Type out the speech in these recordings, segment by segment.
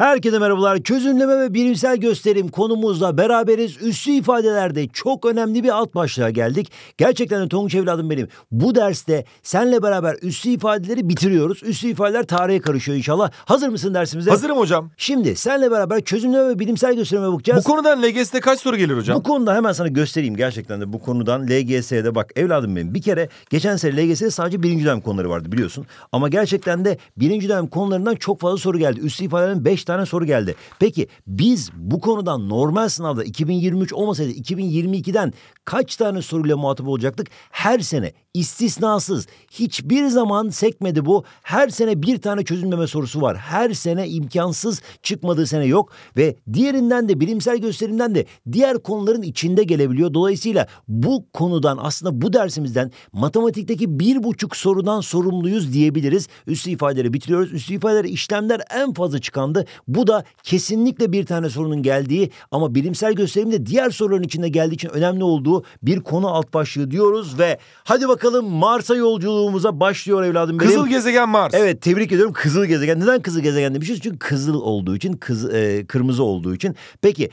Herkese merhabalar. Çözümleme ve bilimsel gösterim konumuzla beraberiz. Üstü ifadelerde çok önemli bir alt başlığa geldik. Gerçekten de Tonguç evladım benim. Bu derste senle beraber üstü ifadeleri bitiriyoruz. Üstü ifadeler tarihe karışıyor inşallah. Hazır mısın dersimize? Hazırım hocam. Şimdi senle beraber çözümleme ve bilimsel gösterime bakacağız. Bu konudan LGS'de kaç soru gelir hocam? Bu konuda hemen sana göstereyim gerçekten de bu konudan LGS'de bak evladım benim. Bir kere geçen sene LGS'de sadece birinci dönem konuları vardı biliyorsun. Ama gerçekten de birinci dönem konularından çok fazla soru geldi. Üstü ifadelerin beş tane soru geldi. Peki biz bu konudan normal sınavda 2023 olmasaydı 2022'den kaç tane soruyla muhatap olacaktık? Her sene istisnasız hiçbir zaman sekmedi bu. Her sene bir tane çözülmeme sorusu var. Her sene imkansız çıkmadığı sene yok ve diğerinden de bilimsel gösterimden de diğer konuların içinde gelebiliyor. Dolayısıyla bu konudan aslında bu dersimizden matematikteki bir buçuk sorudan sorumluyuz diyebiliriz. Üstü ifadeleri bitiriyoruz. Üstü ifadeleri işlemler en fazla çıkandı. Bu da kesinlikle bir tane sorunun geldiği ama bilimsel gösterimde diğer soruların içinde geldiği için önemli olduğu bir konu alt başlığı diyoruz ve hadi bakalım bakalım Mars'a yolculuğumuza başlıyor evladım benim. Kızıl gezegen Mars. Evet tebrik ediyorum kızıl gezegen. Neden kızıl gezegen demişiz? Çünkü kızıl olduğu için, kız, e, kırmızı olduğu için. Peki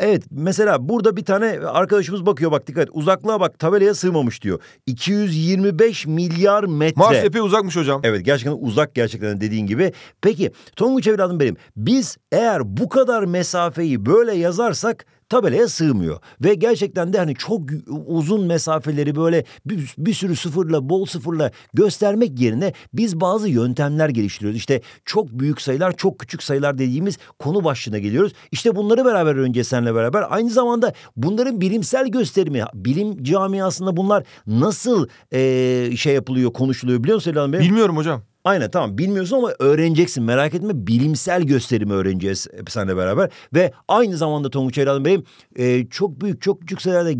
evet mesela burada bir tane arkadaşımız bakıyor bak dikkat uzaklığa bak tabelaya sığmamış diyor. 225 milyar metre. Mars epey uzakmış hocam. Evet gerçekten uzak gerçekten dediğin gibi. Peki Tonguç evladım benim biz eğer bu kadar mesafeyi böyle yazarsak tabelaya sığmıyor. Ve gerçekten de hani çok uzun mesafeleri böyle bir, bir sürü sıfırla bol sıfırla göstermek yerine biz bazı yöntemler geliştiriyoruz. İşte çok büyük sayılar çok küçük sayılar dediğimiz konu başlığına geliyoruz. İşte bunları beraber önce senle beraber aynı zamanda bunların bilimsel gösterimi bilim camiasında bunlar nasıl e, şey yapılıyor konuşuluyor biliyor musun Selam Bey? Bilmiyorum hocam. Aynen tamam bilmiyorsun ama öğreneceksin merak etme bilimsel gösterimi öğreneceğiz senle beraber. Ve aynı zamanda Tonguç Eylan Bey'im e, çok büyük çok küçük sayılarda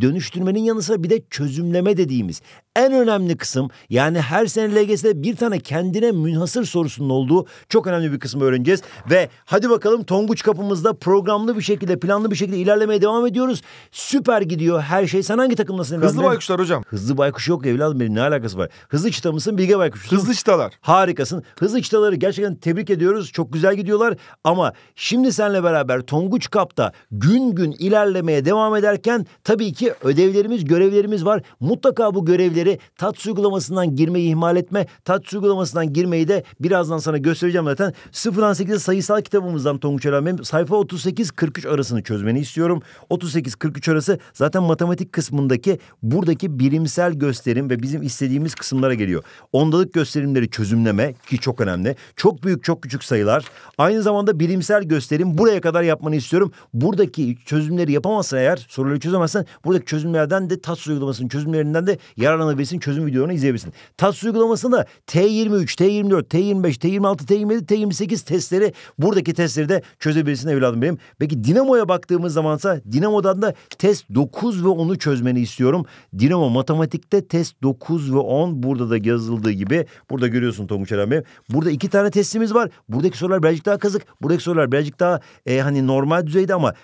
dönüştürmenin yanı sıra bir de çözümleme dediğimiz en önemli kısım yani her sene LGS'de bir tane kendine münhasır sorusunun olduğu çok önemli bir kısmı öğreneceğiz. Ve hadi bakalım Tonguç kapımızda programlı bir şekilde planlı bir şekilde ilerlemeye devam ediyoruz. Süper gidiyor her şey. Sen hangi takımdasın? Hızlı ben? baykuşlar hocam. Hızlı baykuş yok evladım benim ne alakası var? Hızlı çıta mısın bilge baykuş Hızlı çıtalar. Harikasın. Hızlı çıtaları gerçekten tebrik ediyoruz. Çok güzel gidiyorlar ama şimdi senle beraber Tonguç Kap'ta gün gün ilerlemeye devam ederken tabii ki ödevlerimiz görevlerimiz var. Mutlaka bu görevleri bilgileri TATS uygulamasından girmeyi ihmal etme. TATS uygulamasından girmeyi de birazdan sana göstereceğim zaten. Sıfırdan 8'e sayısal kitabımızdan Tonguç Eren sayfa 38-43 arasını çözmeni istiyorum. 38-43 arası zaten matematik kısmındaki buradaki bilimsel gösterim ve bizim istediğimiz kısımlara geliyor. Ondalık gösterimleri çözümleme ki çok önemli. Çok büyük çok küçük sayılar. Aynı zamanda bilimsel gösterim buraya kadar yapmanı istiyorum. Buradaki çözümleri yapamazsan eğer soruları çözemezsen buradaki çözümlerden de TATS uygulamasının çözümlerinden de yararlanabilirsin alfabesin çözüm videolarını izleyebilirsin. TATS uygulamasında T23, T24, T25, T26, T27, T28 testleri buradaki testleri de çözebilirsin evladım benim. Peki Dinamo'ya baktığımız zamansa Dinamo'dan da test 9 ve 10'u çözmeni istiyorum. Dinamo matematikte test 9 ve 10 burada da yazıldığı gibi. Burada görüyorsun Tomuç Eren Bey. Burada iki tane testimiz var. Buradaki sorular birazcık daha kazık. Buradaki sorular birazcık daha e, hani normal düzeyde ama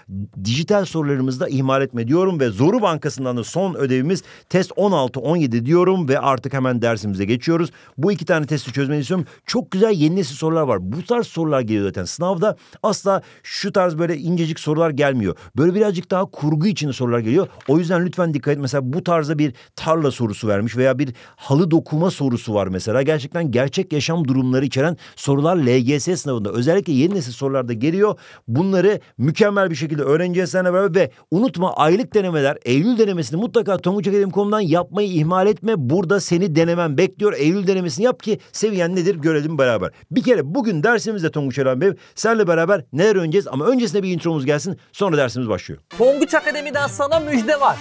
dijital sorularımızda ihmal etme diyorum ve Zoru Bankası'ndan da son ödevimiz test 16, 17, ediyorum ve artık hemen dersimize geçiyoruz. Bu iki tane testi çözmeni istiyorum. Çok güzel yeni nesil sorular var. Bu tarz sorular geliyor zaten. Sınavda asla şu tarz böyle incecik sorular gelmiyor. Böyle birazcık daha kurgu içinde sorular geliyor. O yüzden lütfen dikkat et. Mesela bu tarzda bir tarla sorusu vermiş veya bir halı dokuma sorusu var mesela. Gerçekten gerçek yaşam durumları içeren sorular LGS sınavında özellikle yeni nesil sorularda geliyor. Bunları mükemmel bir şekilde öğreneceğiz seninle beraber ve unutma aylık denemeler Eylül denemesini mutlaka tonguçakademi.com'dan yapmayı ihmal et etme. Burada seni denemem bekliyor. Eylül denemesini yap ki seviyen nedir görelim beraber. Bir kere bugün dersimizde Tonguç Eren Bey senle beraber neler öğreneceğiz ama öncesinde bir intromuz gelsin sonra dersimiz başlıyor. Tonguç Akademi'den sana müjde var.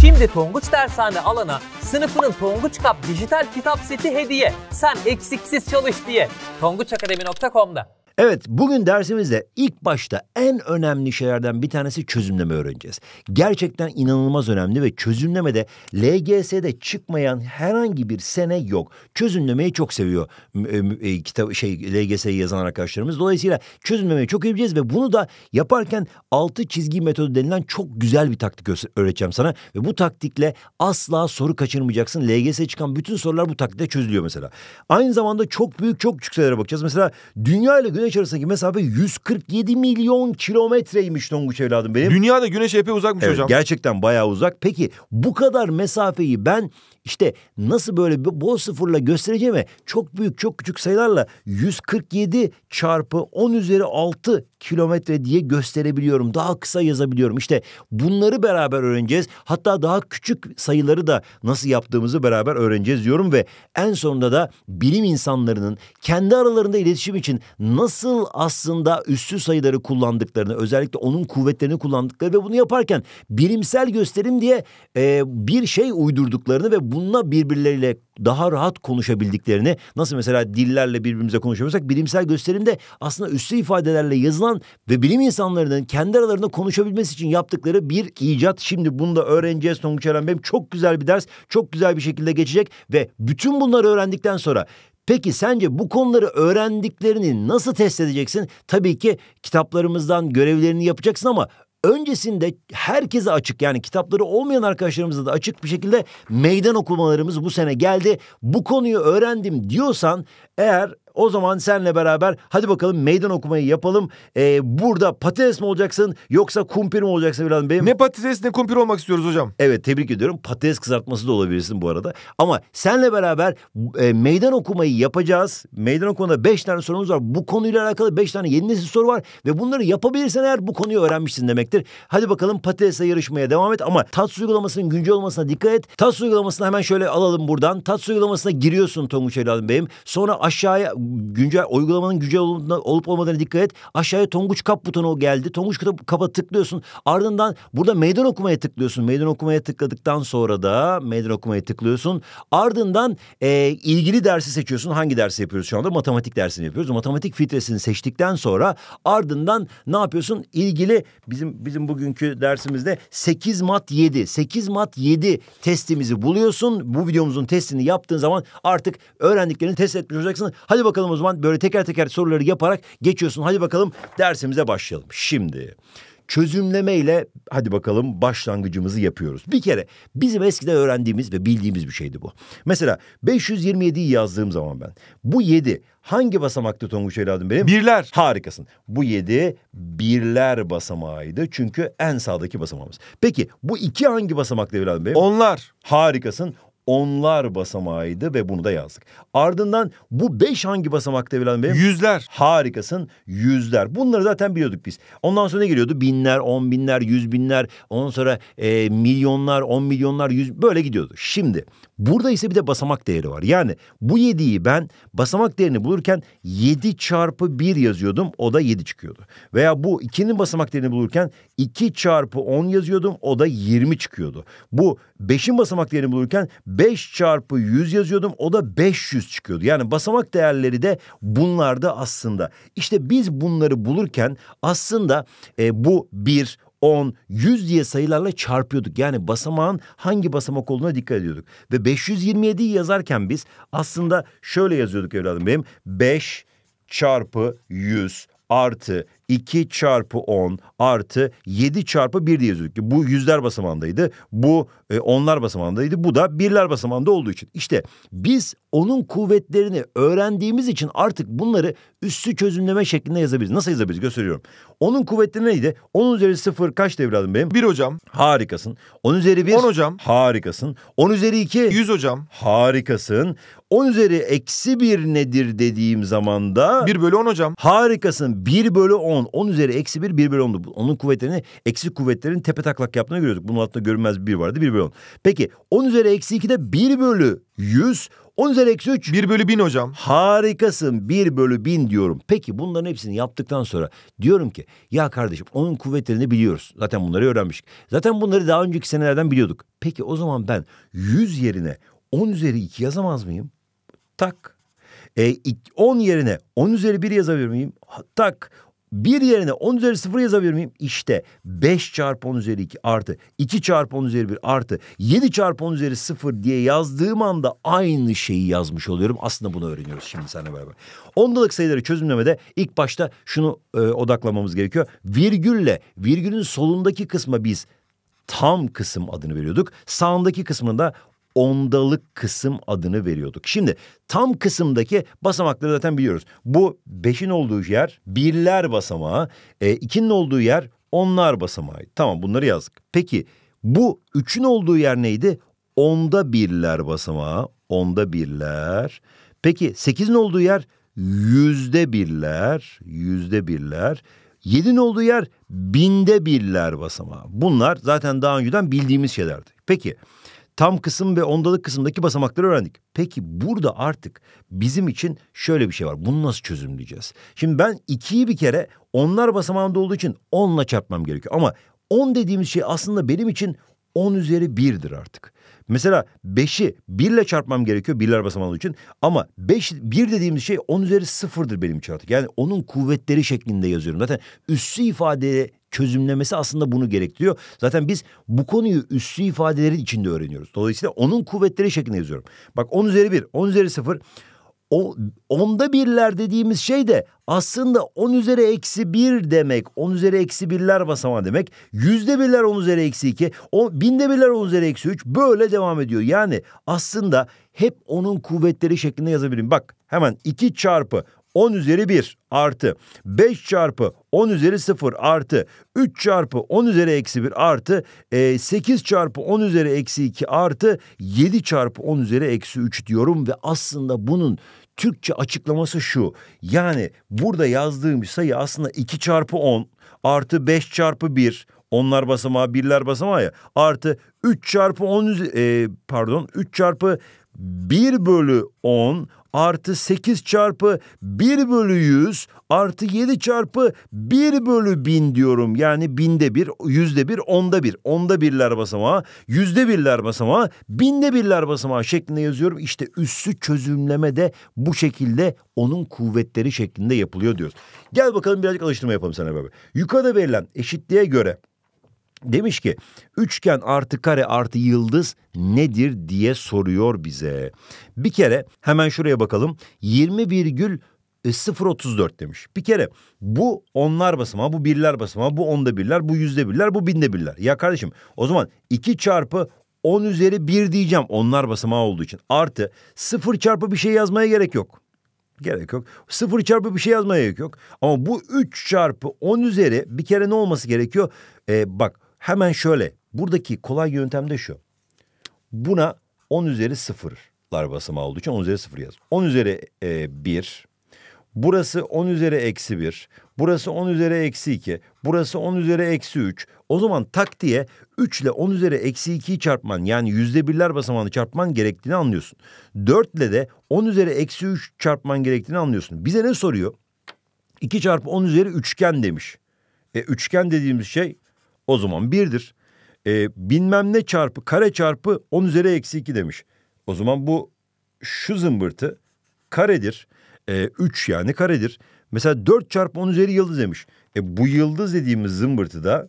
Şimdi Tonguç Dershane alana sınıfının Tonguç Kap dijital kitap seti hediye. Sen eksiksiz çalış diye. tonguçakademi.com'da. Evet bugün dersimizde ilk başta en önemli şeylerden bir tanesi çözümleme öğreneceğiz. Gerçekten inanılmaz önemli ve çözümlemede LGS'de çıkmayan herhangi bir sene yok. Çözümlemeyi çok seviyor e, e, kitap şey LGS'yi yazan arkadaşlarımız. Dolayısıyla çözümlemeyi çok iyi ve bunu da yaparken altı çizgi metodu denilen çok güzel bir taktik öğreteceğim sana ve bu taktikle asla soru kaçırmayacaksın. LGS'ye çıkan bütün sorular bu taktikle çözülüyor mesela. Aynı zamanda çok büyük çok küçük sayılara bakacağız. Mesela dünya ile güneş güneş arasındaki mesafe 147 milyon kilometreymiş Tonguç evladım benim. Dünya da güneş epey uzakmış evet, hocam. Gerçekten bayağı uzak. Peki bu kadar mesafeyi ben işte nasıl böyle bir bol sıfırla göstereceğime çok büyük çok küçük sayılarla 147 çarpı 10 üzeri 6 kilometre diye gösterebiliyorum. Daha kısa yazabiliyorum. İşte bunları beraber öğreneceğiz. Hatta daha küçük sayıları da nasıl yaptığımızı beraber öğreneceğiz diyorum ve en sonunda da bilim insanlarının kendi aralarında iletişim için nasıl aslında üstü sayıları kullandıklarını, özellikle onun kuvvetlerini kullandıkları ve bunu yaparken bilimsel gösterim diye e, bir şey uydurduklarını ve bununla birbirleriyle daha rahat konuşabildiklerini, nasıl mesela dillerle birbirimize konuşuyorsak bilimsel gösterimde aslında üstü ifadelerle yazılan uzman ve bilim insanlarının kendi aralarında konuşabilmesi için yaptıkları bir icat. Şimdi bunu da öğreneceğiz Tonguç Eren Bey'im. Çok güzel bir ders, çok güzel bir şekilde geçecek ve bütün bunları öğrendikten sonra Peki sence bu konuları öğrendiklerini nasıl test edeceksin? Tabii ki kitaplarımızdan görevlerini yapacaksın ama öncesinde herkese açık yani kitapları olmayan arkadaşlarımıza da açık bir şekilde meydan okumalarımız bu sene geldi. Bu konuyu öğrendim diyorsan eğer o zaman senle beraber hadi bakalım meydan okumayı yapalım. Ee, burada patates mi olacaksın yoksa kumpir mi olacaksın Bilal Bey'im? Ne patates ne kumpir olmak istiyoruz hocam. Evet tebrik ediyorum. Patates kızartması da olabilirsin bu arada. Ama senle beraber e, meydan okumayı yapacağız. Meydan okumada beş tane sorumuz var. Bu konuyla alakalı beş tane yeni nesil soru var. Ve bunları yapabilirsen eğer bu konuyu öğrenmişsin demektir. Hadi bakalım patatesle yarışmaya devam et. Ama tat uygulamasının güncel olmasına dikkat et. Tat uygulamasını hemen şöyle alalım buradan. Tat uygulamasına giriyorsun Tonguç Elal Bey'im. Sonra aşağıya güncel uygulamanın güncel olup olmadığına dikkat et. Aşağıya Tonguç Kap butonu geldi. Tonguç Kap'a tıklıyorsun. Ardından burada meydan okumaya tıklıyorsun. Meydan okumaya tıkladıktan sonra da meydan okumaya tıklıyorsun. Ardından e, ilgili dersi seçiyorsun. Hangi dersi yapıyoruz şu anda? Matematik dersini yapıyoruz. Matematik filtresini seçtikten sonra ardından ne yapıyorsun? İlgili bizim bizim bugünkü dersimizde 8 mat 7. 8 mat 7 testimizi buluyorsun. Bu videomuzun testini yaptığın zaman artık öğrendiklerini test etmiş olacaksın. Hadi bakalım bakalım o zaman böyle teker teker soruları yaparak geçiyorsun. Hadi bakalım dersimize başlayalım. Şimdi çözümleme ile hadi bakalım başlangıcımızı yapıyoruz. Bir kere bizim eskiden öğrendiğimiz ve bildiğimiz bir şeydi bu. Mesela 527'yi yazdığım zaman ben bu 7 hangi basamakta Tonguç evladım benim? Birler. Harikasın. Bu 7 birler basamağıydı çünkü en sağdaki basamağımız. Peki bu 2 hangi basamakta evladım benim? Onlar. Harikasın onlar basamağıydı ve bunu da yazdık. Ardından bu beş hangi basamakta evladım benim? Yüzler. Harikasın yüzler. Bunları zaten biliyorduk biz. Ondan sonra ne geliyordu? Binler, on binler, yüz binler. Ondan sonra e, milyonlar, on milyonlar, yüz böyle gidiyordu. Şimdi Burada ise bir de basamak değeri var. Yani bu 7'yi ben basamak değerini bulurken 7 çarpı 1 yazıyordum. O da 7 çıkıyordu. Veya bu 2'nin basamak değerini bulurken 2 çarpı 10 yazıyordum. O da 20 çıkıyordu. Bu 5'in basamak değerini bulurken 5 çarpı 100 yazıyordum. O da 500 çıkıyordu. Yani basamak değerleri de bunlarda aslında. İşte biz bunları bulurken aslında e, bu 1, 10, 100 diye sayılarla çarpıyorduk. Yani basamağın hangi basamak olduğuna dikkat ediyorduk. Ve 527'yi yazarken biz aslında şöyle yazıyorduk evladım benim. 5 çarpı 100 artı 2 çarpı 10 artı 7 çarpı 1 diye yazıyorduk. Bu yüzler basamağındaydı. Bu e, onlar basamağındaydı. Bu da birler basamağında olduğu için. İşte biz onun kuvvetlerini öğrendiğimiz için artık bunları üstü çözümleme şeklinde yazabiliriz. Nasıl yazabiliriz gösteriyorum. Onun kuvvetleri neydi? 10 üzeri 0 kaç evladım benim? 1 hocam. Harikasın. 10 üzeri 1. 10 hocam. Harikasın. 10 üzeri 2. 100 hocam. Harikasın. 10 üzeri eksi 1 nedir dediğim zaman da... 1 bölü 10 hocam. Harikasın. 1 bölü 10. 10 üzeri eksi 1, 1 bölü 10'du. Onun kuvvetlerini eksi kuvvetlerin tepe taklak yaptığını görüyorduk. Bunun altında görünmez bir vardı. 1 bölü 10. Peki 10 üzeri eksi 2'de 1 bölü 100. 10 üzeri eksi 3. 1 bölü 1000 hocam. Harikasın 1 bölü 1000 diyorum. Peki bunların hepsini yaptıktan sonra diyorum ki ya kardeşim onun kuvvetlerini biliyoruz. Zaten bunları öğrenmiştik. Zaten bunları daha önceki senelerden biliyorduk. Peki o zaman ben 100 yerine 10 üzeri 2 yazamaz mıyım? Tak. E, 10 yerine 10 üzeri 1 yazabilir miyim? Tak bir yerine 10 üzeri 0 yazabilir miyim? İşte 5 çarpı 10 üzeri 2 artı 2 çarpı 10 üzeri 1 artı 7 çarpı 10 üzeri 0 diye yazdığım anda aynı şeyi yazmış oluyorum. Aslında bunu öğreniyoruz şimdi seninle beraber. Ondalık sayıları çözümlemede ilk başta şunu e, odaklamamız gerekiyor. Virgülle virgülün solundaki kısma biz tam kısım adını veriyorduk. Sağındaki kısmında ondalık kısım adını veriyorduk. Şimdi tam kısımdaki basamakları zaten biliyoruz. Bu beşin olduğu yer birler basamağı, 2'nin e, olduğu yer onlar basamağı. Tamam bunları yazdık. Peki bu üçün olduğu yer neydi? Onda birler basamağı, onda birler. Peki sekizin olduğu yer yüzde birler, yüzde birler. Yedin olduğu yer binde birler basamağı. Bunlar zaten daha önceden bildiğimiz şeylerdi. Peki tam kısım ve ondalık kısımdaki basamakları öğrendik. Peki burada artık bizim için şöyle bir şey var. Bunu nasıl çözümleyeceğiz? Şimdi ben ikiyi bir kere onlar basamağında olduğu için onla çarpmam gerekiyor. Ama on dediğimiz şey aslında benim için on üzeri birdir artık. Mesela 5'i 1 ile çarpmam gerekiyor birler basamağı için. Ama 5 1 dediğimiz şey 10 üzeri 0'dır benim için artık. Yani onun kuvvetleri şeklinde yazıyorum. Zaten üssü ifade çözümlemesi aslında bunu gerektiriyor. Zaten biz bu konuyu üstü ifadelerin içinde öğreniyoruz. Dolayısıyla onun kuvvetleri şeklinde yazıyorum. Bak 10 üzeri 1, 10 üzeri 0. O, onda birler dediğimiz şey de aslında 10 üzeri eksi 1 demek. 10 üzeri eksi birler basamağı demek. Yüzde birler 10 üzeri eksi 2. O, binde birler 10 üzeri eksi 3. Böyle devam ediyor. Yani aslında hep onun kuvvetleri şeklinde yazabilirim. Bak hemen 2 çarpı 10 üzeri 1 artı 5 çarpı 10 üzeri 0 artı 3 çarpı 10 üzeri eksi 1 artı 8 e, çarpı 10 üzeri eksi 2 artı 7 çarpı 10 üzeri eksi 3 diyorum ve aslında bunun Türkçe açıklaması şu. Yani burada yazdığım sayı aslında 2 çarpı 10 artı 5 çarpı 1 onlar basamağı birler basamağı ya artı 3 çarpı 10 e, pardon 3 çarpı 1 bölü 10 artı 8 çarpı 1 bölü 100 artı 7 çarpı 1 bölü 1000 diyorum. Yani binde bir, yüzde bir, onda bir. Onda birler basamağı, yüzde birler basamağı, binde birler basamağı şeklinde yazıyorum. İşte üssü çözümleme de bu şekilde onun kuvvetleri şeklinde yapılıyor diyoruz. Gel bakalım birazcık alıştırma yapalım sana bebe. Yukarıda verilen eşitliğe göre Demiş ki üçgen artı kare artı yıldız nedir diye soruyor bize. Bir kere hemen şuraya bakalım 20,034 demiş. Bir kere bu onlar basamağı, bu birler basamağı, bu onda birler, bu yüzde birler, bu binde birler. Ya kardeşim o zaman 2 çarpı 10 üzeri 1 diyeceğim onlar basamağı olduğu için. Artı 0 çarpı bir şey yazmaya gerek yok. Gerek yok. 0 çarpı bir şey yazmaya gerek yok. Ama bu 3 çarpı 10 üzeri bir kere ne olması gerekiyor? Ee, bak Hemen şöyle. Buradaki kolay yöntem de şu. Buna 10 üzeri 0'lar basamağı olduğu için 10 üzeri 0 yaz. 10 üzeri e, 1. Burası 10 üzeri eksi 1. Burası 10 üzeri eksi 2. Burası 10 üzeri eksi 3. O zaman tak diye 3 ile 10 üzeri eksi 2'yi çarpman yani yüzde birler basamağını çarpman gerektiğini anlıyorsun. 4 ile de 10 üzeri eksi 3 çarpman gerektiğini anlıyorsun. Bize ne soruyor? 2 çarpı 10 üzeri üçgen demiş. E, üçgen dediğimiz şey o zaman birdir. E, bilmem ne çarpı kare çarpı 10 üzeri eksi 2 demiş. O zaman bu şu zımbırtı karedir. E, 3 yani karedir. Mesela 4 çarpı 10 üzeri yıldız demiş. E, bu yıldız dediğimiz zımbırtı da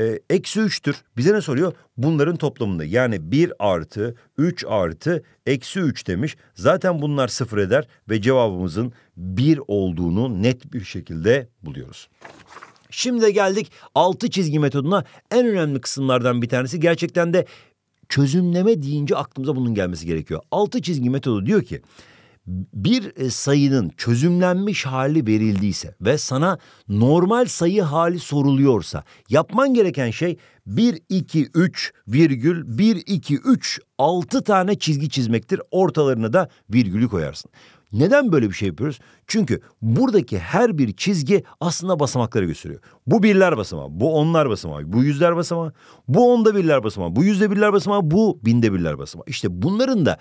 e, eksi 3'tür. Bize ne soruyor? Bunların toplamında yani 1 artı 3 artı eksi 3 demiş. Zaten bunlar sıfır eder ve cevabımızın 1 olduğunu net bir şekilde buluyoruz. Şimdi geldik altı çizgi metoduna en önemli kısımlardan bir tanesi. Gerçekten de çözümleme deyince aklımıza bunun gelmesi gerekiyor. Altı çizgi metodu diyor ki bir e, sayının çözümlenmiş hali verildiyse ve sana normal sayı hali soruluyorsa yapman gereken şey 1 2 3 virgül 1 2 3 6 tane çizgi çizmektir. Ortalarına da virgülü koyarsın. Neden böyle bir şey yapıyoruz? Çünkü buradaki her bir çizgi aslında basamakları gösteriyor. Bu birler basamağı, bu onlar basamağı, bu yüzler basamağı, bu onda birler basamağı, bu yüzde birler basamağı, bu binde birler basamağı. İşte bunların da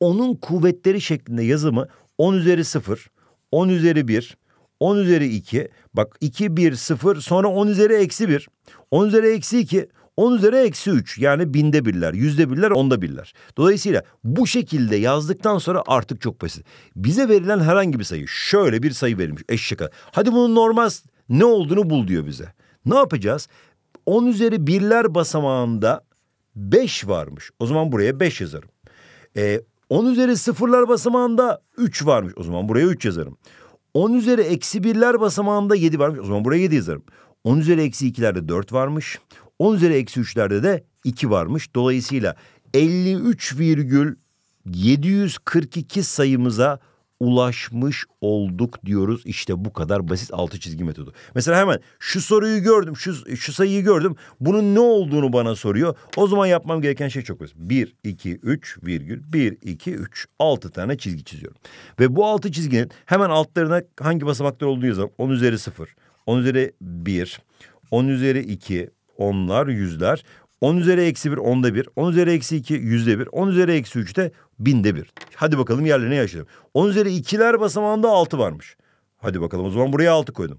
onun kuvvetleri şeklinde yazımı 10 üzeri 0, 10 üzeri 1, 10 üzeri 2, bak 2, 1, 0 sonra 10 üzeri eksi 1, 10 üzeri eksi 2, 10 üzeri eksi 3 yani binde birler, yüzde birler, onda birler. Dolayısıyla bu şekilde yazdıktan sonra artık çok basit. Bize verilen herhangi bir sayı şöyle bir sayı verilmiş eşek. Hadi bunun normal ne olduğunu bul diyor bize. Ne yapacağız? 10 üzeri birler basamağında 5 varmış. O zaman buraya 5 yazarım. Ee, 10 üzeri sıfırlar basamağında 3 varmış. O zaman buraya 3 yazarım. 10 üzeri eksi birler basamağında 7 varmış. O zaman buraya 7 yazarım. 10 üzeri eksi 2'lerde 4 varmış. 10 üzeri eksi 3'lerde de 2 varmış. Dolayısıyla 53,742 sayımıza ulaşmış olduk diyoruz. İşte bu kadar basit altı çizgi metodu. Mesela hemen şu soruyu gördüm, şu, şu sayıyı gördüm. Bunun ne olduğunu bana soruyor. O zaman yapmam gereken şey çok basit. 1, 2, 3, virgül 1, 2, 3. altı tane çizgi çiziyorum. Ve bu altı çizginin hemen altlarına hangi basamaklar olduğunu yazalım. 10 üzeri 0, 10 üzeri 1, 10 üzeri 2, onlar, yüzler. 10 üzeri eksi 1 onda 1. 10 üzeri eksi 2 yüzde 1. 10 üzeri eksi 3 de binde 1. Hadi bakalım yerlerine yaşayalım. 10 üzeri 2'ler basamağında 6 varmış. Hadi bakalım o zaman buraya 6 koydum.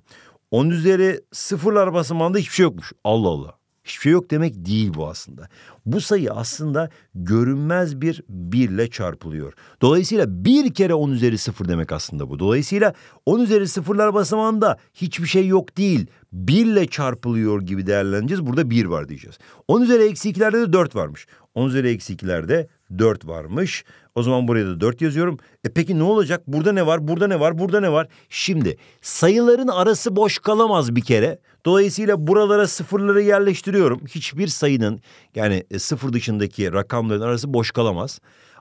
10 üzeri sıfırlar basamağında hiçbir şey yokmuş. Allah Allah. Hiçbir şey yok demek değil bu aslında. Bu sayı aslında görünmez bir birle çarpılıyor. Dolayısıyla bir kere 10 üzeri 0 demek aslında bu. Dolayısıyla 10 üzeri sıfırlar basamağında hiçbir şey yok değil. Birle çarpılıyor gibi değerlendireceğiz. Burada bir var diyeceğiz. 10 üzeri eksi 2'lerde de 4 varmış. 10 üzeri eksi 2'lerde 4 varmış. O zaman buraya da 4 yazıyorum. E peki ne olacak? Burada ne var? Burada ne var? Burada ne var? Şimdi sayıların arası boş kalamaz bir kere. Dolayısıyla buralara sıfırları yerleştiriyorum. Hiçbir sayının yani e, sıfır dışındaki rakamların arası boş kalamaz.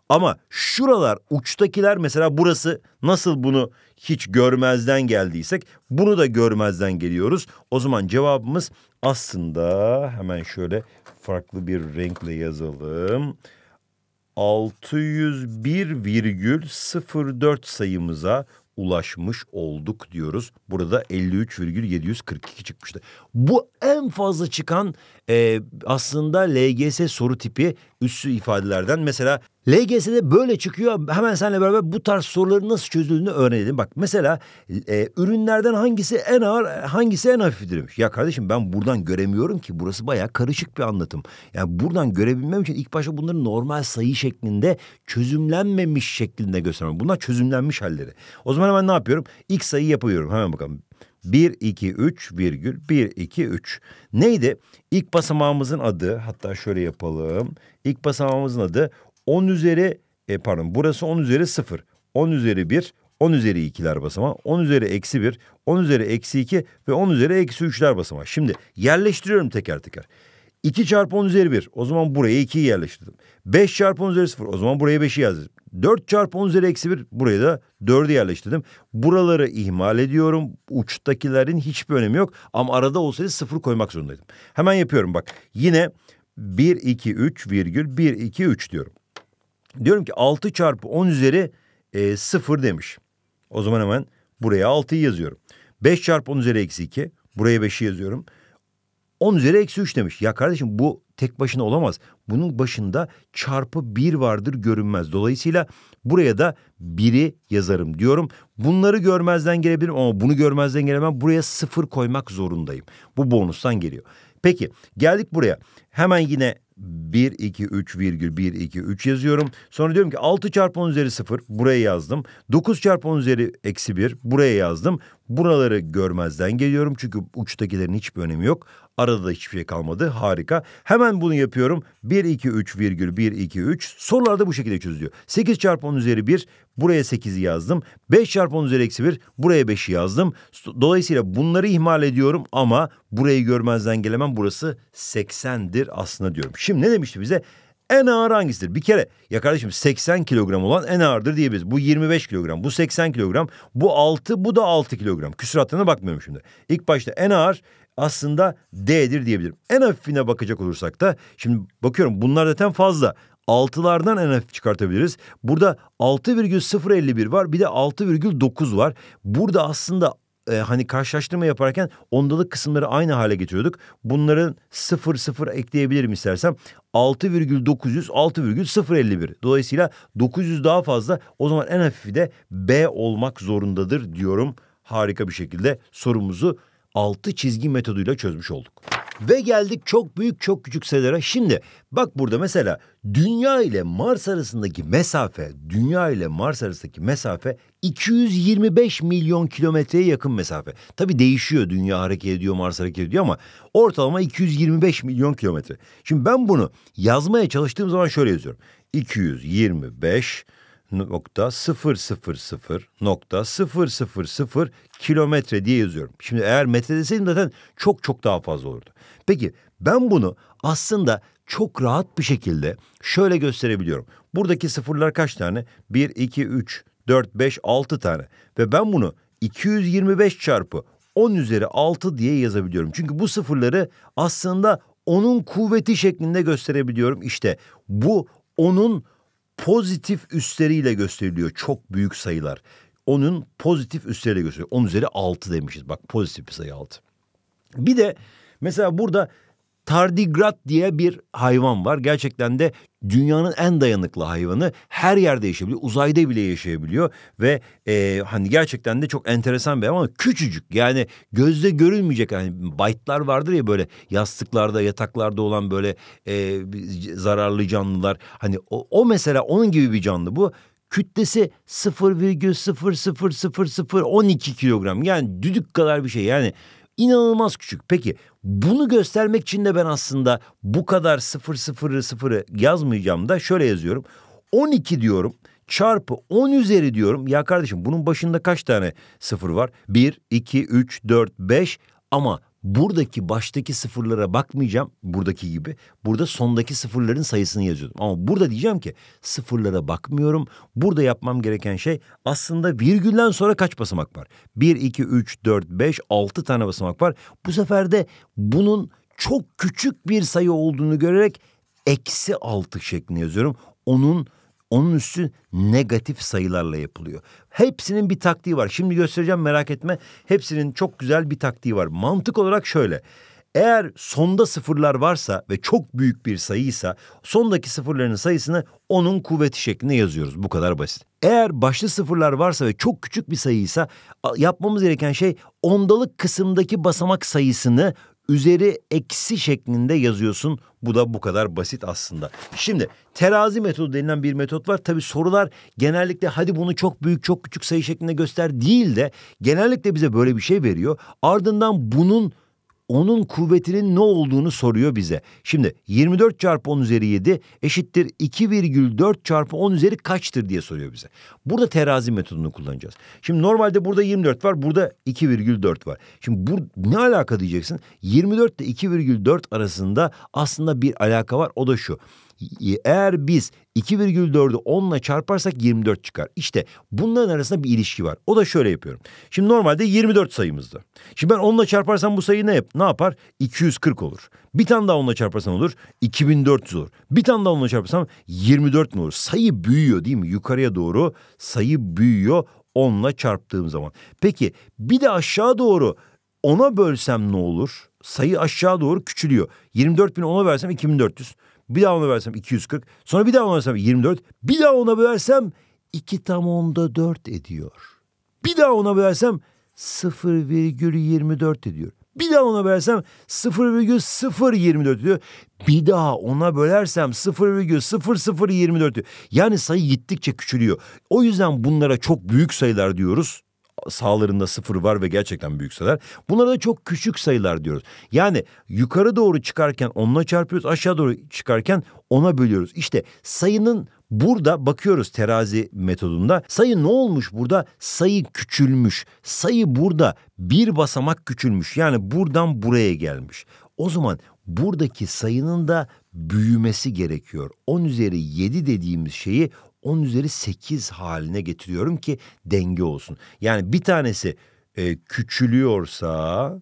Ama şuralar uçtakiler mesela burası nasıl bunu hiç görmezden geldiysek bunu da görmezden geliyoruz. O zaman cevabımız aslında hemen şöyle farklı bir renkle yazalım. 601,04 sayımıza ulaşmış olduk diyoruz. Burada 53,742 çıkmıştı. Bu en fazla çıkan e, aslında LGS soru tipi üssü ifadelerden. Mesela LGS'de böyle çıkıyor. Hemen seninle beraber bu tarz soruların nasıl çözüldüğünü öğrenelim. Bak mesela e, ürünlerden hangisi en ağır, hangisi en hafiftir demiş. Ya kardeşim ben buradan göremiyorum ki. Burası bayağı karışık bir anlatım. Yani buradan görebilmem için ilk başta bunları normal sayı şeklinde çözümlenmemiş şeklinde göstermem. Bunlar çözümlenmiş halleri. O zaman hemen ne yapıyorum? İlk sayı yapıyorum. Hemen bakalım. 1, 2, 3 virgül 1, 2, 3. Neydi? İlk basamağımızın adı hatta şöyle yapalım. İlk basamağımızın adı 10 üzeri e, pardon burası 10 üzeri 0. 10 üzeri 1, 10 üzeri 2'ler basamağı, 10 üzeri eksi 1, 10 üzeri eksi 2 ve 10 üzeri eksi 3'ler basamağı. Şimdi yerleştiriyorum teker teker. 2 çarpı 10 üzeri 1. O zaman buraya 2'yi yerleştirdim. 5 çarpı 10 üzeri 0. O zaman buraya 5'i yazdım. 4 çarpı 10 üzeri eksi 1. Buraya da 4'ü yerleştirdim. Buraları ihmal ediyorum. Uçtakilerin hiçbir önemi yok. Ama arada olsaydı 0 koymak zorundaydım. Hemen yapıyorum bak. Yine 1, 2, 3 virgül 1, 2, 3 diyorum. Diyorum ki 6 çarpı 10 üzeri e, 0 demiş. O zaman hemen buraya 6'yı yazıyorum. 5 çarpı 10 üzeri eksi 2. Buraya 5'i yazıyorum. 10 üzeri eksi 3 demiş. Ya kardeşim bu tek başına olamaz. Bunun başında çarpı 1 vardır görünmez. Dolayısıyla buraya da 1'i yazarım diyorum. Bunları görmezden gelebilirim ama bunu görmezden gelemem. Buraya 0 koymak zorundayım. Bu bonustan geliyor. Peki geldik buraya. Hemen yine 1, 2, 3 virgül 1, 2, 3 yazıyorum. Sonra diyorum ki 6 çarpı 10 üzeri 0 buraya yazdım. 9 çarpı 10 üzeri eksi 1 buraya yazdım. Buraları görmezden geliyorum çünkü uçtakilerin hiçbir önemi yok. Arada da hiçbir şey kalmadı harika. Hemen bunu yapıyorum. 1, 2, 3 virgül 1, 2, 3 sorularda bu şekilde çözülüyor. 8 çarpı 10 üzeri 1 buraya 8'i yazdım. 5 çarpı 10 üzeri eksi 1 buraya 5'i yazdım. Dolayısıyla bunları ihmal ediyorum ama burayı görmezden gelemem burası 80'dir olabilir aslında diyorum. Şimdi ne demişti bize? En ağır hangisidir? Bir kere ya kardeşim 80 kilogram olan en ağırdır diyebiliriz. Bu 25 kilogram, bu 80 kilogram, bu 6, bu da 6 kilogram. Küsuratlarına bakmıyorum şimdi. İlk başta en ağır aslında D'dir diyebilirim. En hafifine bakacak olursak da şimdi bakıyorum bunlar zaten fazla. Altılardan en hafif çıkartabiliriz. Burada 6,051 var bir de 6,9 var. Burada aslında e, hani karşılaştırma yaparken ondalık kısımları aynı hale getiriyorduk. Bunların 0 0 ekleyebilirim istersem. 6,900 6,051. Dolayısıyla 900 daha fazla. O zaman en hafifi de B olmak zorundadır diyorum. Harika bir şekilde sorumuzu altı çizgi metoduyla çözmüş olduk. Ve geldik çok büyük çok küçük sayılara. Şimdi bak burada mesela Dünya ile Mars arasındaki mesafe, Dünya ile Mars arasındaki mesafe 225 milyon kilometreye yakın mesafe. Tabi değişiyor Dünya hareket ediyor, Mars hareket ediyor ama ortalama 225 milyon kilometre. Şimdi ben bunu yazmaya çalıştığım zaman şöyle yazıyorum. 225 nokta kilometre diye yazıyorum. Şimdi eğer metre deseydim zaten çok çok daha fazla olurdu. Peki ben bunu aslında çok rahat bir şekilde şöyle gösterebiliyorum. Buradaki sıfırlar kaç tane? 1, 2, 3, 4, 5, 6 tane. Ve ben bunu 225 çarpı 10 üzeri 6 diye yazabiliyorum. Çünkü bu sıfırları aslında onun kuvveti şeklinde gösterebiliyorum. İşte bu onun pozitif üstleriyle gösteriliyor çok büyük sayılar. Onun pozitif üstleriyle gösteriyor. 10 üzeri 6 demişiz. Bak pozitif bir sayı 6. Bir de mesela burada tardigrat diye bir hayvan var. Gerçekten de dünyanın en dayanıklı hayvanı. Her yerde yaşayabiliyor. Uzayda bile yaşayabiliyor. Ve e, hani gerçekten de çok enteresan bir hayvan. Küçücük yani gözle görülmeyecek. Hani baytlar vardır ya böyle yastıklarda, yataklarda olan böyle e, zararlı canlılar. Hani o, o mesela onun gibi bir canlı bu kütlesi 0,0000012 kilogram. Yani düdük kadar bir şey. Yani inanılmaz küçük. Peki bunu göstermek için de ben aslında bu kadar sıfır sıfırı sıfırı yazmayacağım da şöyle yazıyorum. 12 diyorum çarpı 10 üzeri diyorum. Ya kardeşim bunun başında kaç tane sıfır var? 1, 2, 3, 4, 5 ama buradaki baştaki sıfırlara bakmayacağım buradaki gibi. Burada sondaki sıfırların sayısını yazıyordum. Ama burada diyeceğim ki sıfırlara bakmıyorum. Burada yapmam gereken şey aslında virgülden sonra kaç basamak var? 1, 2, 3, 4, 5, 6 tane basamak var. Bu sefer de bunun çok küçük bir sayı olduğunu görerek eksi 6 şeklinde yazıyorum. Onun onun üstü negatif sayılarla yapılıyor. Hepsinin bir taktiği var. Şimdi göstereceğim merak etme. Hepsinin çok güzel bir taktiği var. Mantık olarak şöyle. Eğer sonda sıfırlar varsa ve çok büyük bir sayıysa sondaki sıfırların sayısını onun kuvveti şeklinde yazıyoruz. Bu kadar basit. Eğer başlı sıfırlar varsa ve çok küçük bir sayıysa yapmamız gereken şey ondalık kısımdaki basamak sayısını üzeri eksi şeklinde yazıyorsun. Bu da bu kadar basit aslında. Şimdi terazi metodu denilen bir metot var. Tabi sorular genellikle hadi bunu çok büyük çok küçük sayı şeklinde göster değil de genellikle bize böyle bir şey veriyor. Ardından bunun onun kuvvetinin ne olduğunu soruyor bize. Şimdi 24 çarpı 10 üzeri 7 eşittir 2,4 çarpı 10 üzeri kaçtır diye soruyor bize. Burada terazi metodunu kullanacağız. Şimdi normalde burada 24 var burada 2,4 var. Şimdi bu ne alaka diyeceksin? 24 ile 2,4 arasında aslında bir alaka var o da şu. Eğer biz 2,4'ü 10 çarparsak 24 çıkar. İşte bunların arasında bir ilişki var. O da şöyle yapıyorum. Şimdi normalde 24 sayımızdı. Şimdi ben 10 çarparsam bu sayı ne, yap ne yapar? 240 olur. Bir tane daha 10 çarparsam olur? 2400 olur. Bir tane daha 10 çarparsam 24 mi olur? Sayı büyüyor değil mi? Yukarıya doğru sayı büyüyor 10 çarptığım zaman. Peki bir de aşağı doğru 10'a bölsem ne olur? Sayı aşağı doğru küçülüyor. 24 bin 10'a versem 2400. Bir daha ona versem 240. Sonra bir daha ona versem 24. Bir daha ona versem 2 tam onda 4 ediyor. Bir daha ona versem 0,24 ediyor. Bir daha ona bölersem 0,024 diyor. Bir daha ona bölersem 0,0024 diyor. Yani sayı gittikçe küçülüyor. O yüzden bunlara çok büyük sayılar diyoruz sağlarında sıfır var ve gerçekten büyükseler. Bunlara da çok küçük sayılar diyoruz. Yani yukarı doğru çıkarken onla çarpıyoruz, aşağı doğru çıkarken ona bölüyoruz. İşte sayının Burada bakıyoruz terazi metodunda sayı ne olmuş burada? Sayı küçülmüş. Sayı burada bir basamak küçülmüş. Yani buradan buraya gelmiş. O zaman buradaki sayının da büyümesi gerekiyor. 10 üzeri 7 dediğimiz şeyi 10 üzeri 8 haline getiriyorum ki denge olsun. Yani bir tanesi e, küçülüyorsa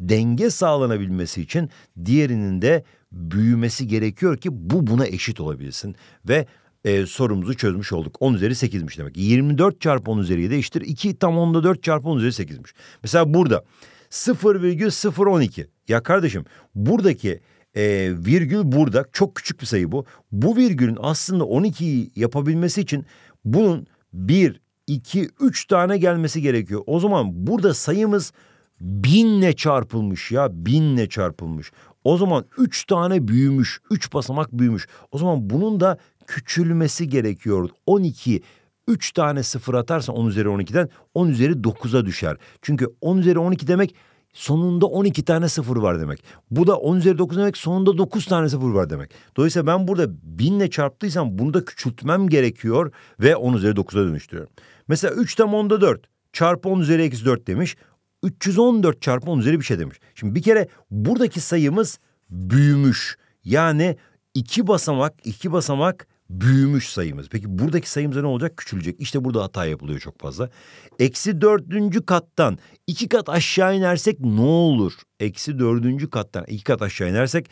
denge sağlanabilmesi için diğerinin de büyümesi gerekiyor ki bu buna eşit olabilsin. Ve e, sorumuzu çözmüş olduk. 10 üzeri 8'miş demek. 24 çarpı 10 üzeri 7 eşittir. 2 tam 10'da 4 çarpı 10 üzeri 8'miş. Mesela burada 0,012. Ya kardeşim buradaki e, virgül burada çok küçük bir sayı bu. Bu virgülün aslında 12'yi yapabilmesi için bunun 1, 2, 3 tane gelmesi gerekiyor. O zaman burada sayımız binle çarpılmış ya binle çarpılmış. O zaman üç tane büyümüş, üç basamak büyümüş. O zaman bunun da küçülmesi gerekiyor. 12 3 tane sıfır atarsan 10 üzeri 12'den 10 üzeri 9'a düşer. Çünkü 10 üzeri 12 demek sonunda 12 tane sıfır var demek. Bu da 10 üzeri 9 demek sonunda 9 tane sıfır var demek. Dolayısıyla ben burada 1000 ile çarptıysam bunu da küçültmem gerekiyor ve 10 üzeri 9'a dönüştürüyorum. Mesela 3 tam 10'da 4 çarpı 10 üzeri eksi 4 demiş. 314 çarpı 10 üzeri bir şey demiş. Şimdi bir kere buradaki sayımız büyümüş. Yani iki basamak iki basamak büyümüş sayımız. Peki buradaki sayımız ne olacak? Küçülecek. İşte burada hata yapılıyor çok fazla. Eksi dördüncü kattan iki kat aşağı inersek ne olur? Eksi dördüncü kattan iki kat aşağı inersek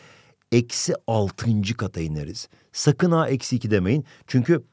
eksi altıncı kata ineriz. Sakın ha eksi iki demeyin. Çünkü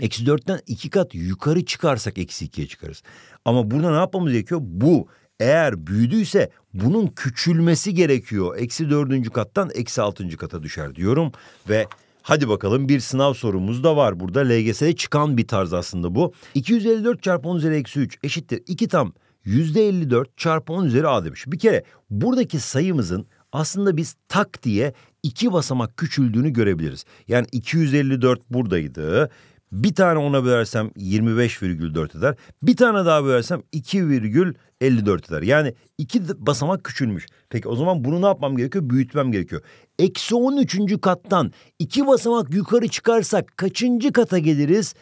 eksi dörtten iki kat yukarı çıkarsak eksi ikiye çıkarız. Ama burada ne yapmamız gerekiyor? Bu eğer büyüdüyse bunun küçülmesi gerekiyor. Eksi dördüncü kattan eksi altıncı kata düşer diyorum ve Hadi bakalım bir sınav sorumuz da var burada. LGS'de çıkan bir tarz aslında bu. 254 çarpı 10 üzeri eksi 3 eşittir. 2 tam %54 çarpı 10 üzeri A demiş. Bir kere buradaki sayımızın aslında biz tak diye iki basamak küçüldüğünü görebiliriz. Yani 254 buradaydı. Bir tane ona bölersem 25,4 eder. Bir tane daha bölersem 2,54 eder. Yani iki basamak küçülmüş. Peki o zaman bunu ne yapmam gerekiyor? Büyütmem gerekiyor. Eksi 13. kattan iki basamak yukarı çıkarsak kaçıncı kata geliriz?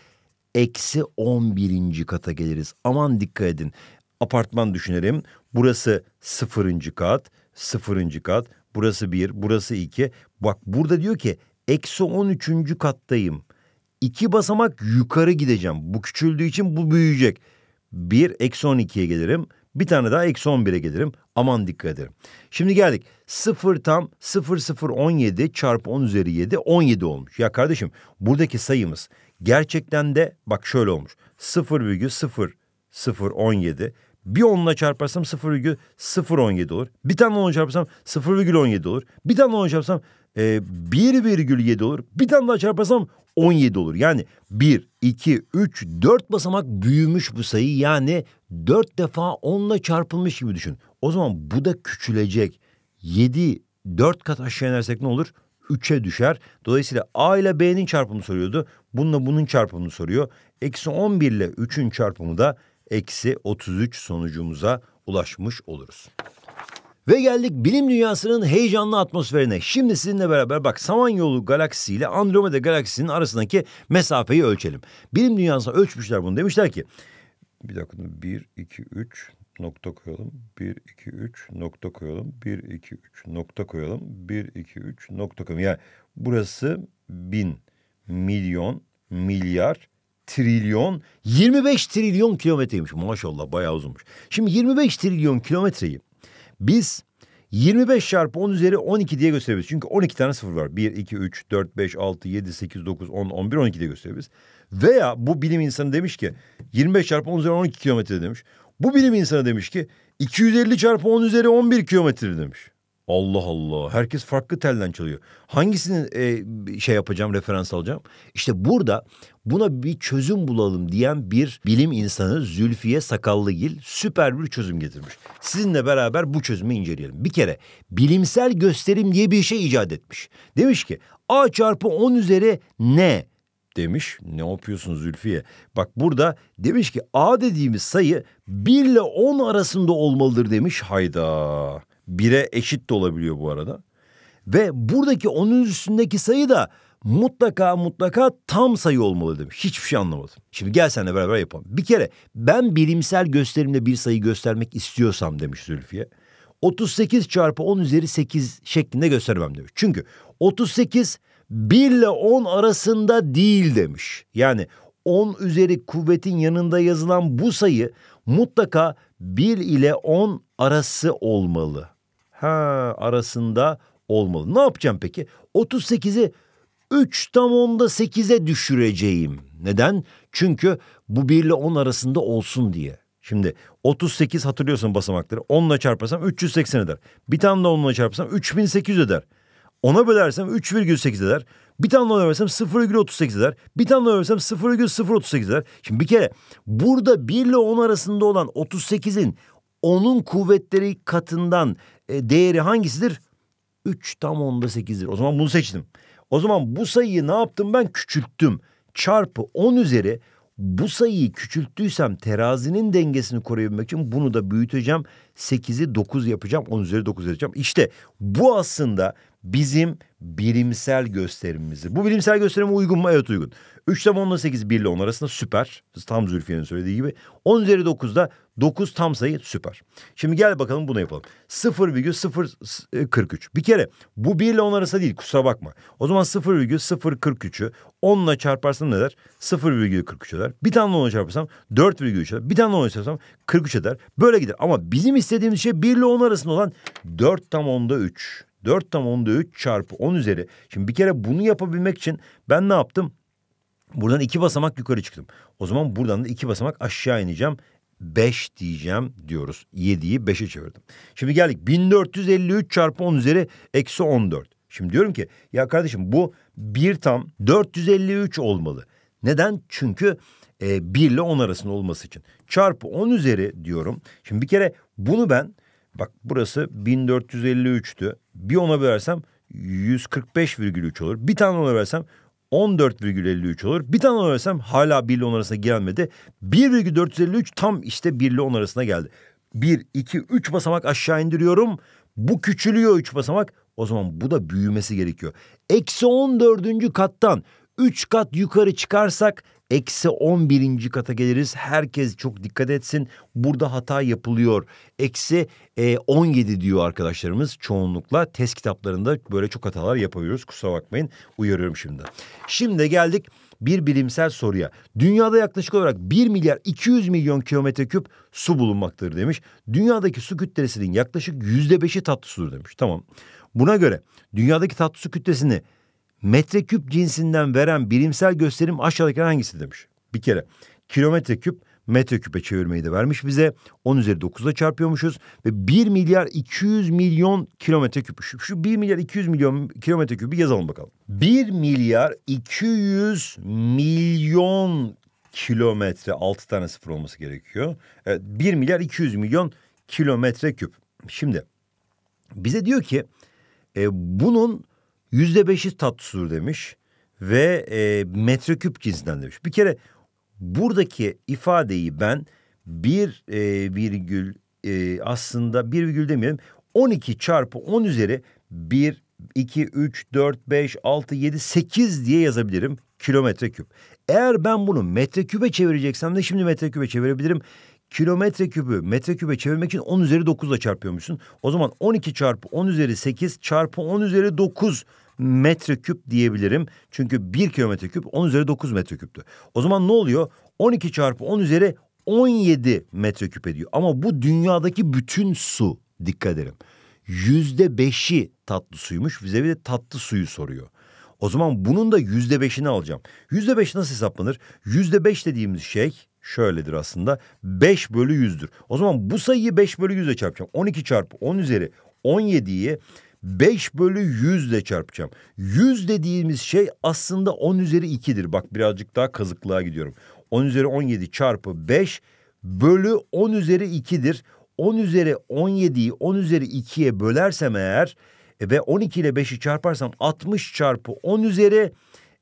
Eksi 11. kata geliriz. Aman dikkat edin. Apartman düşünelim. Burası 0. kat, 0. kat. Burası bir, burası iki. Bak burada diyor ki eksi 13. kattayım iki basamak yukarı gideceğim. Bu küçüldüğü için bu büyüyecek. Bir eksi 12'ye gelirim. Bir tane daha eksi 11'e gelirim. Aman dikkat ederim. Şimdi geldik. 0 tam 0 0 17 çarpı 10 üzeri 7 17 olmuş. Ya kardeşim buradaki sayımız gerçekten de bak şöyle olmuş. 0,0 0 17 bir onla çarparsam 0,017 olur. Bir tane onla çarparsam 0,17 olur. Bir tane onla çarparsam e, ee, 1,7 olur. Bir tane daha çarparsam 17 olur. Yani 1, 2, 3, 4 basamak büyümüş bu sayı. Yani 4 defa 10 ile çarpılmış gibi düşün. O zaman bu da küçülecek. 7, 4 kat aşağı inersek ne olur? 3'e düşer. Dolayısıyla A ile B'nin çarpımı soruyordu. Bununla bunun çarpımını soruyor. Eksi 11 ile 3'ün çarpımı da eksi 33 sonucumuza ulaşmış oluruz. Ve geldik bilim dünyasının heyecanlı atmosferine. Şimdi sizinle beraber bak Samanyolu galaksisi ile Andromeda galaksisinin arasındaki mesafeyi ölçelim. Bilim dünyasına ölçmüşler bunu demişler ki. Bir dakika 1, 2, 3 nokta koyalım. 1, 2, 3 nokta koyalım. 1, 2, 3 nokta koyalım. 1, 2, 3 nokta koyalım. Yani burası bin, milyon, milyar, trilyon, 25 trilyon kilometreymiş. Maşallah bayağı uzunmuş. Şimdi 25 trilyon kilometreyi biz 25 çarpı 10 üzeri 12 diye gösterebiliriz. Çünkü 12 tane sıfır var. 1, 2, 3, 4, 5, 6, 7, 8, 9, 10, 11, 12 diye gösterebiliriz. Veya bu bilim insanı demiş ki 25 çarpı 10 üzeri 12 kilometre demiş. Bu bilim insanı demiş ki 250 çarpı 10 üzeri 11 kilometre demiş. Allah Allah. Herkes farklı telden çalıyor. Hangisini e, şey yapacağım, referans alacağım? İşte burada buna bir çözüm bulalım diyen bir bilim insanı Zülfiye Sakallıgil süper bir çözüm getirmiş. Sizinle beraber bu çözümü inceleyelim. Bir kere bilimsel gösterim diye bir şey icat etmiş. Demiş ki A çarpı 10 üzeri ne? demiş. Ne yapıyorsun Zülfiye? Bak burada demiş ki A dediğimiz sayı 1 ile 10 arasında olmalıdır demiş. Hayda bire eşit de olabiliyor bu arada. Ve buradaki onun üstündeki sayı da mutlaka mutlaka tam sayı olmalı dedim Hiçbir şey anlamadım. Şimdi gel seninle beraber yapalım. Bir kere ben bilimsel gösterimle bir sayı göstermek istiyorsam demiş Zülfiye. 38 çarpı 10 üzeri 8 şeklinde göstermem demiş. Çünkü 38 1 ile 10 arasında değil demiş. Yani 10 üzeri kuvvetin yanında yazılan bu sayı mutlaka 1 ile 10 arası olmalı ha arasında olmalı. Ne yapacağım peki? 38'i 3 tam onda 8'e düşüreceğim. Neden? Çünkü bu 1 ile 10 arasında olsun diye. Şimdi 38 hatırlıyorsun basamakları. 10 ile çarparsam 380 eder. Bir tane de 10 ile çarparsam 3800 eder. 10'a bölersem 3,8 eder. Bir tane daha versem 0,38 eder. Bir tane daha versem 0,038 eder. Şimdi bir kere burada 1 ile 10 arasında olan 38'in 10'un kuvvetleri katından e, değeri hangisidir? 3 tam onda 8'dir. O zaman bunu seçtim. O zaman bu sayıyı ne yaptım ben? Küçülttüm. Çarpı 10 üzeri bu sayıyı küçülttüysem terazinin dengesini koruyabilmek için bunu da büyüteceğim. 8'i 9 yapacağım. 10 üzeri 9 yapacağım. İşte bu aslında bizim bilimsel gösterimimizi. Bu bilimsel gösterime uygun mu? Evet uygun. 3 tam 10 ile 8 1 ile 10 arasında süper. Tam Zülfiye'nin söylediği gibi. 10 üzeri 9'da 9 tam sayı süper. Şimdi gel bakalım bunu yapalım. virgül 0,043. E, bir kere bu 1 ile 10 arasında değil kusura bakma. O zaman virgül 0,043'ü 10 ile çarparsam ne der? virgül 0,43 eder. Bir tane 10 ile çarparsam 4,3 eder. Bir tane 10 ile çarparsam 43 eder. Böyle gider. Ama bizim istediğimiz şey 1 ile 10 arasında olan 4 tam onda 3. 4 tam onda 3 çarpı 10 üzeri. Şimdi bir kere bunu yapabilmek için ben ne yaptım? Buradan iki basamak yukarı çıktım. O zaman buradan da iki basamak aşağı ineceğim. 5 diyeceğim diyoruz. 7'yi 5'e çevirdim. Şimdi geldik 1453 çarpı 10 üzeri eksi 14. Şimdi diyorum ki ya kardeşim bu bir tam 453 olmalı. Neden? Çünkü e, 1 ile 10 arasında olması için. Çarpı 10 üzeri diyorum. Şimdi bir kere bunu ben Bak burası 1453'tü. Bir ona versem 145,3 olur. Bir tane ona versem 14,53 olur. Bir tane ona versem hala 1 ile 10 arasına gelmedi. 1,453 tam işte 1 ile 10 arasına geldi. 1, 2, 3 basamak aşağı indiriyorum. Bu küçülüyor 3 basamak. O zaman bu da büyümesi gerekiyor. Eksi 14. kattan 3 kat yukarı çıkarsak Eksi 11. kata geliriz. Herkes çok dikkat etsin. Burada hata yapılıyor. Eksi e, 17 diyor arkadaşlarımız çoğunlukla. Test kitaplarında böyle çok hatalar yapabiliyoruz. Kusura bakmayın. Uyarıyorum şimdi. Şimdi geldik bir bilimsel soruya. Dünyada yaklaşık olarak 1 milyar 200 milyon kilometre küp su bulunmaktadır demiş. Dünyadaki su kütlesinin yaklaşık yüzde beşi tatlı sudur demiş. Tamam. Buna göre dünyadaki tatlı su kütlesini metreküp cinsinden veren bilimsel gösterim aşağıdaki hangisi demiş. Bir kere kilometreküp metreküpe çevirmeyi de vermiş bize. 10 üzeri 9'da çarpıyormuşuz ve 1 milyar 200 milyon kilometreküp Şu, şu 1 milyar 200 milyon kilometre küpü yazalım bakalım. 1 milyar 200 milyon kilometre 6 tane sıfır olması gerekiyor. Evet 1 milyar 200 milyon kilometreküp Şimdi bize diyor ki e, bunun Yüzde beşi tatlı demiş ve e, metreküp cinsinden demiş. Bir kere buradaki ifadeyi ben bir e, virgül e, aslında bir virgül demeyelim 12 çarpı 10 üzeri 1, 2, 3, 4, 5, 6, 7, 8 diye yazabilirim kilometre küp. Eğer ben bunu metrekübe çevireceksem de şimdi metrekübe çevirebilirim kilometre küpü metre küpe çevirmek için 10 üzeri 9'la çarpıyormuşsun. O zaman 12 çarpı 10 üzeri 8 çarpı 10 üzeri 9 metre küp diyebilirim. Çünkü 1 kilometre küp 10 üzeri 9 metre küptü. O zaman ne oluyor? 12 çarpı 10 üzeri 17 metre küp ediyor. Ama bu dünyadaki bütün su dikkat edelim. Yüzde beşi tatlı suymuş. Bize bir de tatlı suyu soruyor. O zaman bunun da yüzde beşini alacağım. Yüzde beş nasıl hesaplanır? Yüzde beş dediğimiz şey şöyledir aslında. 5 bölü 100'dür. O zaman bu sayıyı 5 bölü 100'e çarpacağım. 12 çarpı 10 üzeri 17'yi 5 bölü 100 ile çarpacağım. 100 dediğimiz şey aslında 10 üzeri 2'dir. Bak birazcık daha kazıklığa gidiyorum. 10 üzeri 17 çarpı 5 bölü 10 üzeri 2'dir. 10 üzeri 17'yi 10 üzeri 2'ye bölersem eğer e, ve 12 ile 5'i çarparsam 60 çarpı 10 üzeri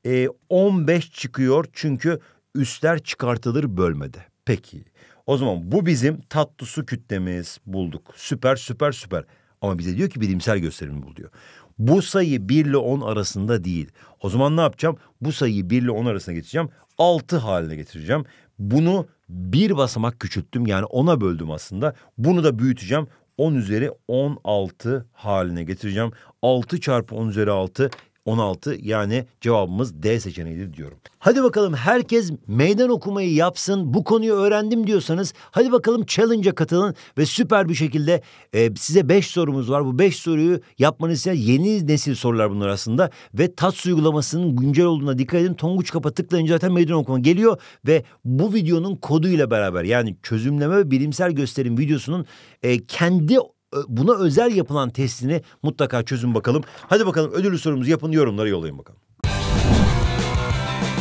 e, 15 çıkıyor. Çünkü üstler çıkartılır bölmede. Peki. O zaman bu bizim tatlı su kütlemiz bulduk. Süper süper süper. Ama bize diyor ki bilimsel gösterimi bul diyor. Bu sayı 1 ile 10 arasında değil. O zaman ne yapacağım? Bu sayıyı 1 ile 10 arasına geçeceğim. 6 haline getireceğim. Bunu bir basamak küçülttüm. Yani 10'a böldüm aslında. Bunu da büyüteceğim. 10 üzeri 16 haline getireceğim. 6 çarpı 10 üzeri 6 16 yani cevabımız D seçeneğiydi diyorum. Hadi bakalım herkes meydan okumayı yapsın bu konuyu öğrendim diyorsanız hadi bakalım challenge'a katılın ve süper bir şekilde e, size 5 sorumuz var. Bu 5 soruyu yapmanız için yeni nesil sorular bunlar aslında ve TATS uygulamasının güncel olduğuna dikkat edin. Tonguç Kapa tıklayınca zaten meydan okuma geliyor ve bu videonun koduyla beraber yani çözümleme ve bilimsel gösterim videosunun e, kendi e, buna özel yapılan testini mutlaka çözün bakalım. Hadi bakalım ödüllü sorumuzu yapın yorumlara yollayın bakalım.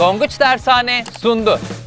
Donguç Dershane sundu.